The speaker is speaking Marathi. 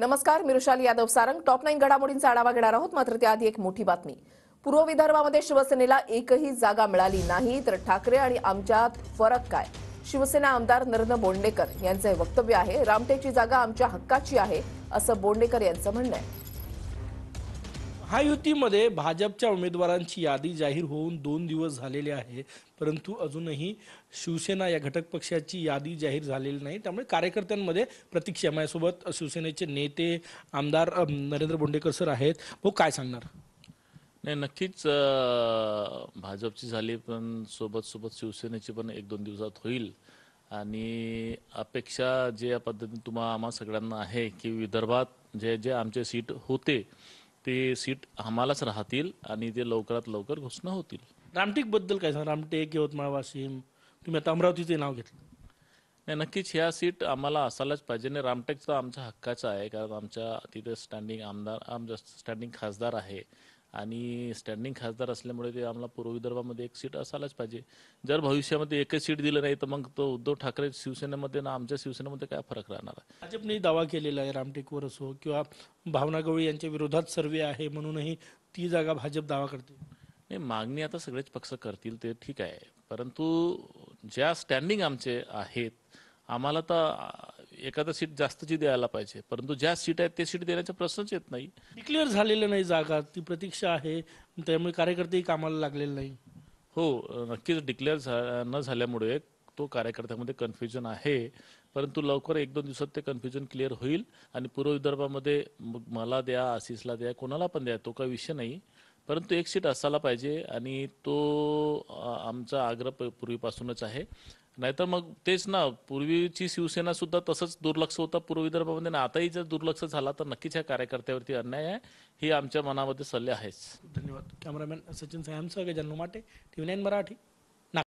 नमस्कार मी रुशाली यादव सारंग टॉप नाईन घडामोडींचा आढावा घेणार आहोत मात्र त्याआधी एक मोठी बातमी पूर्व विदर्भामध्ये शिवसेनेला एकही जागा मिळाली नाही तर ठाकरे आणि आमच्यात फरक काय शिवसेना आमदार नरेंद्र बोंडेकर यांचं वक्तव्य आहे रामटेची जागा आमच्या हक्काची आहे असं बोंडेकर यांचं म्हणणं आहे महायुतीमध्ये भाजपच्या उमेदवारांची यादी जाहीर होऊन दोन दिवस झालेले आहे परंतु अजूनही शिवसेना या घटक पक्षाची यादी जाहीर झालेली नाही त्यामुळे कार्यकर्त्यांमध्ये प्रतीक्षा माझ्यासोबत शिवसेनेचे नेते आमदार नरेंद्र बोंडेकर सर आहेत वो काय सांगणार नाही नक्कीच भाजपची झाली पण सोबत सोबत शिवसेनेची पण एक दोन दिवसात होईल आणि अपेक्षा जे या पद्धतीने तुम्हा आम्हा सगळ्यांना आहे की विदर्भात जे जे आमचे सीट होते ते सीट आम्हालाच राहतील आणि ते लवकरात लवकर घोषणा होतील बद्दल काय सांग रामटेक यवतमाळ वाशिम तुम्ही आता अमरावतीचे नाव घेतलं नाही नक्कीच ह्या सीट आम्हाला असायलाच पाहिजे आणि रामटेकचा आमच्या हक्काचा आहे कारण आमच्या तिथे स्टँडिंग आमदार आमच्या स्टँडिंग खासदार आहे आणि स्टँडिंग खासदार असल्यामुळे ते आम्हाला पूर्व विदर्भामध्ये एक सीट असायलाच पाहिजे जर भविष्यामध्ये एकच सीट दिलं नाही तर मग तो उद्धव ठाकरे शिवसेनेमध्ये ना आमच्या शिवसेनेमध्ये काय फरक राहणार आहे भाजपने दावा केलेला आहे रामटेकवर असो किंवा भावना गवळी यांच्या विरोधात सर्वे आहे म्हणूनही ती जागा भाजप दावा करते नाही मागणी आता सगळेच पक्ष करतील ते ठीक आहे परंतु ज्या स्टँडिंग आमचे आहेत आम्हाला तर एखादा सीट जास्तची द्यायला पाहिजे परंतु ज्या सीट आहेत ते सीट देण्याचा प्रश्नच येत नाही डिक्लेअर झालेलं नाही जागा ती प्रतीक्षा आहे त्यामुळे कार्यकर्तेही कामाला लागलेले नाही हो नक्कीच डिक्लेअर न झाल्यामुळे तो कार्यकर्त्यामध्ये कन्फ्युजन आहे परंतु लवकर एक दोन दिवसात ते कन्फ्युजन क्लिअर होईल आणि पूर्व विदर्भामध्ये मला द्या आशिषला द्या कोणाला पण द्या तो काही विषय नाही परंतु एक सीट असायला पाहिजे आणि तो आमचा आग्रह पूर्वीपासूनच आहे नाहीतर मग तेच ना पूर्वीची शिवसेना सुद्धा तसंच दुर्लक्ष होता पूर्व विदर्भामध्ये ना आताही जर दुर्लक्ष झाला तर नक्कीच या कार्यकर्त्यावरती अन्याय आहे ही आमच्या मनामध्ये सल्ले आहेच धन्यवाद कॅमेरामॅन सचिन सायमसह गजानू माटे टी नाईन मराठी